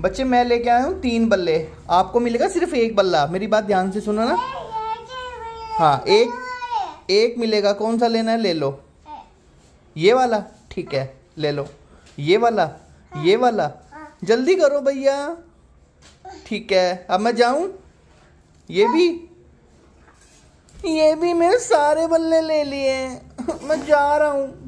बच्चे मैं लेके आया हूँ तीन बल्ले आपको मिलेगा सिर्फ एक बल्ला मेरी बात ध्यान से सुनो ना हाँ एक एक मिलेगा कौन सा लेना है ले लो ये वाला ठीक है ले लो ये वाला ये वाला जल्दी करो भैया ठीक है अब मैं जाऊं ये भी ये भी मैं सारे बल्ले ले लिए मैं जा रहा हूँ